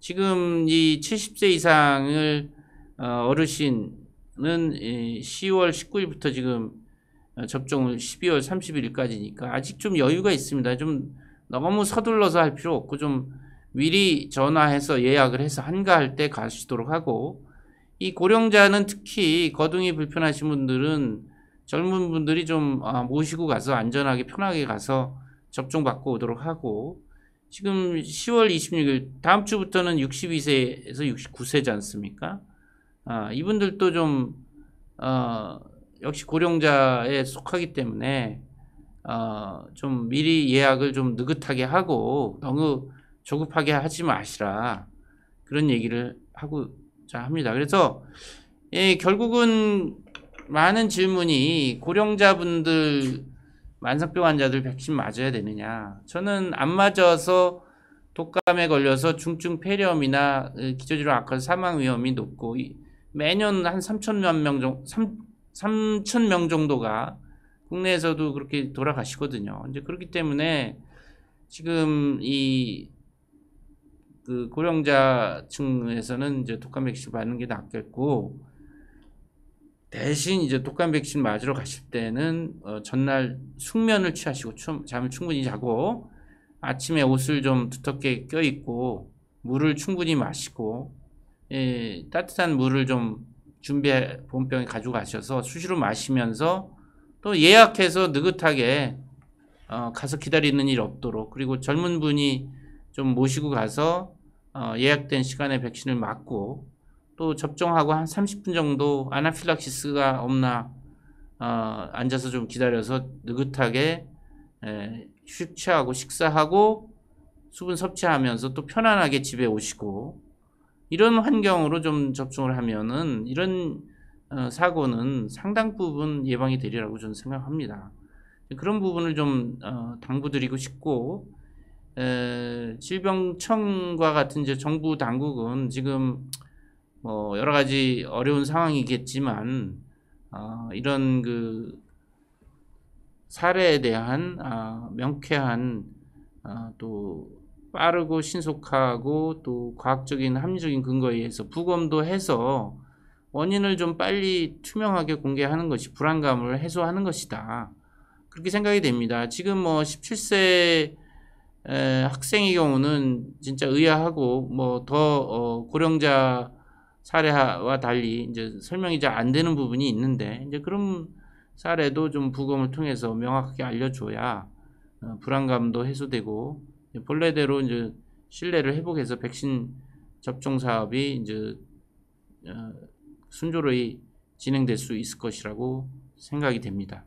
지금 이 70세 이상을 어, 어르신은 10월 19일부터 지금 어, 접종을 12월 30일까지니까 아직 좀 여유가 있습니다. 좀 너무 서둘러서 할 필요 없고 좀 미리 전화해서 예약을 해서 한가할 때 가시도록 하고 이 고령자는 특히 거동이 불편하신 분들은 젊은 분들이 좀 아, 모시고 가서 안전하게 편하게 가서 접종받고 오도록 하고 지금 10월 26일 다음 주부터는 62세에서 69세지 않습니까? 아, 이분들도 좀 어, 역시 고령자에 속하기 때문에 어, 좀 미리 예약을 좀 느긋하게 하고 너무 조급하게 하지 마시라 그런 얘기를 하고자 합니다. 그래서 예, 결국은 많은 질문이 고령자분들 만성병 환자들 백신 맞아야 되느냐. 저는 안 맞아서 독감에 걸려서 중증 폐렴이나 기저질환 악화로 사망 위험이 높고 매년 한 3천만 명 정도 3천 명 정도가 국내에서도 그렇게 돌아가시거든요. 이제 그렇기 때문에 지금 이그 고령자층에서는 이제 독감 백신 받는 게 낫겠고 대신 이제 독감 백신 맞으러 가실 때는 어, 전날 숙면을 취하시고 추, 잠을 충분히 자고 아침에 옷을 좀 두텁게 껴입고 물을 충분히 마시고 예, 따뜻한 물을 좀 준비해 본병에 가지고 가셔서 수시로 마시면서 또 예약해서 느긋하게 어, 가서 기다리는 일 없도록 그리고 젊은 분이 좀 모시고 가서 어, 예약된 시간에 백신을 맞고 또 접종하고 한 30분 정도 아나필락시스가 없나 어, 앉아서 좀 기다려서 느긋하게 에, 예, 휴식 취하고 식사하고 수분 섭취하면서 또 편안하게 집에 오시고 이런 환경으로 좀 접종을 하면은 이런 어, 사고는 상당 부분 예방이 되리라고 저는 생각합니다. 그런 부분을 좀 어, 당부드리고 싶고 에, 질병청과 같은 이제 정부 당국은 지금 뭐 여러 가지 어려운 상황이겠지만 어, 이런 그 사례에 대한 아, 명쾌한 아, 또 빠르고 신속하고 또 과학적인 합리적인 근거에 의해서 부검도 해서 원인을 좀 빨리 투명하게 공개하는 것이 불안감을 해소하는 것이다. 그렇게 생각이 됩니다. 지금 뭐 17세 학생의 경우는 진짜 의아하고 뭐더 어, 고령자 사례와 달리 이제 설명이 잘 안 되는 부분이 있는데 이제 그런 사례도 좀 부검을 통해서 명확하게 알려줘야 어, 불안감도 해소되고 이제 본래대로 이제 신뢰를 회복해서 백신 접종 사업이 이제 어, 순조로이 진행될 수 있을 것이라고 생각이 됩니다.